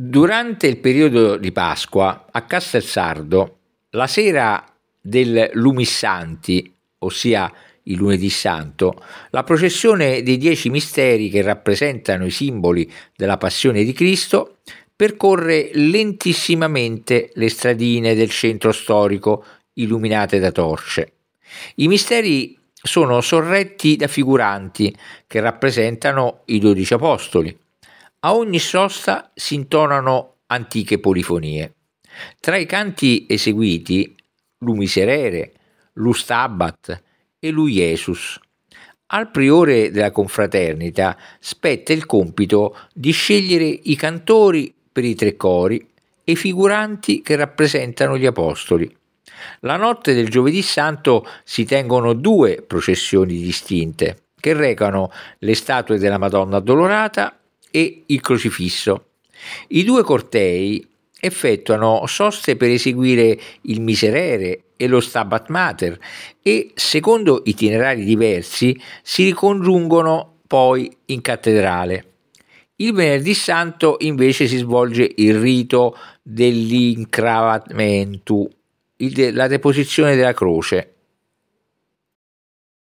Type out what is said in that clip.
Durante il periodo di Pasqua a Castel Sardo, la sera del Lumissanti, ossia il lunedì santo, la processione dei dieci misteri che rappresentano i simboli della passione di Cristo percorre lentissimamente le stradine del centro storico illuminate da torce. I misteri sono sorretti da figuranti che rappresentano i dodici apostoli a ogni sosta si intonano antiche polifonie. Tra i canti eseguiti, l'Umiserere, l'Ustabat e Lu Al priore della confraternita spetta il compito di scegliere i cantori per i tre cori e i figuranti che rappresentano gli apostoli. La notte del giovedì santo si tengono due processioni distinte che recano le statue della Madonna Dolorata e il crocifisso. I due cortei effettuano soste per eseguire il Miserere e lo Stabat Mater e, secondo itinerari diversi, si ricongiungono poi in cattedrale. Il venerdì santo invece si svolge il rito dell'incravamento, la deposizione della croce